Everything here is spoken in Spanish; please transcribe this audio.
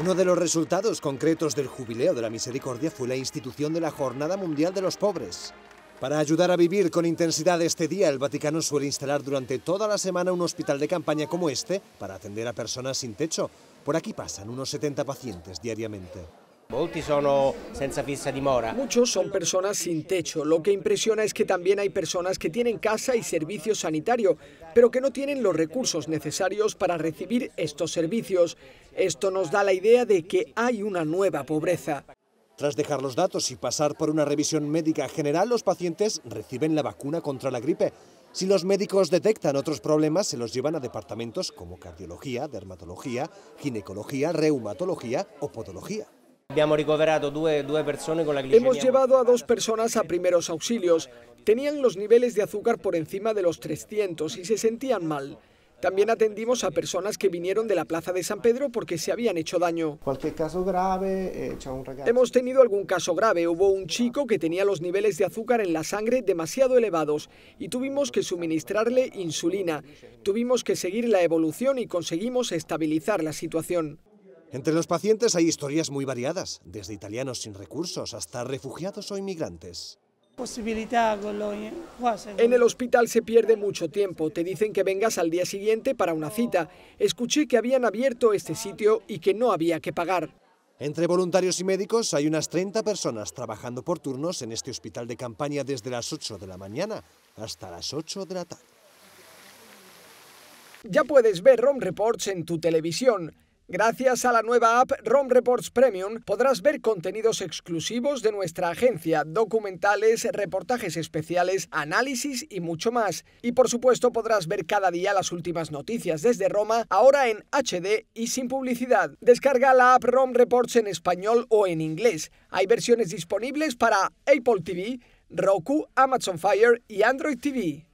Uno de los resultados concretos del Jubileo de la Misericordia fue la institución de la Jornada Mundial de los Pobres. Para ayudar a vivir con intensidad este día, el Vaticano suele instalar durante toda la semana un hospital de campaña como este para atender a personas sin techo. Por aquí pasan unos 70 pacientes diariamente. Muchos son personas sin techo. Lo que impresiona es que también hay personas que tienen casa y servicio sanitario, pero que no tienen los recursos necesarios para recibir estos servicios. Esto nos da la idea de que hay una nueva pobreza. Tras dejar los datos y pasar por una revisión médica general, los pacientes reciben la vacuna contra la gripe. Si los médicos detectan otros problemas, se los llevan a departamentos como cardiología, dermatología, ginecología, reumatología o podología. Hemos llevado a dos personas a primeros auxilios. Tenían los niveles de azúcar por encima de los 300 y se sentían mal. También atendimos a personas que vinieron de la plaza de San Pedro porque se habían hecho daño. Cualquier eh, Hemos tenido algún caso grave. Hubo un chico que tenía los niveles de azúcar en la sangre demasiado elevados y tuvimos que suministrarle insulina. Tuvimos que seguir la evolución y conseguimos estabilizar la situación. Entre los pacientes hay historias muy variadas, desde italianos sin recursos hasta refugiados o inmigrantes. En el hospital se pierde mucho tiempo. Te dicen que vengas al día siguiente para una cita. Escuché que habían abierto este sitio y que no había que pagar. Entre voluntarios y médicos hay unas 30 personas trabajando por turnos en este hospital de campaña desde las 8 de la mañana hasta las 8 de la tarde. Ya puedes ver Rome Reports en tu televisión. Gracias a la nueva app ROM Reports Premium podrás ver contenidos exclusivos de nuestra agencia, documentales, reportajes especiales, análisis y mucho más. Y por supuesto podrás ver cada día las últimas noticias desde Roma, ahora en HD y sin publicidad. Descarga la app ROM Reports en español o en inglés. Hay versiones disponibles para Apple TV, Roku, Amazon Fire y Android TV.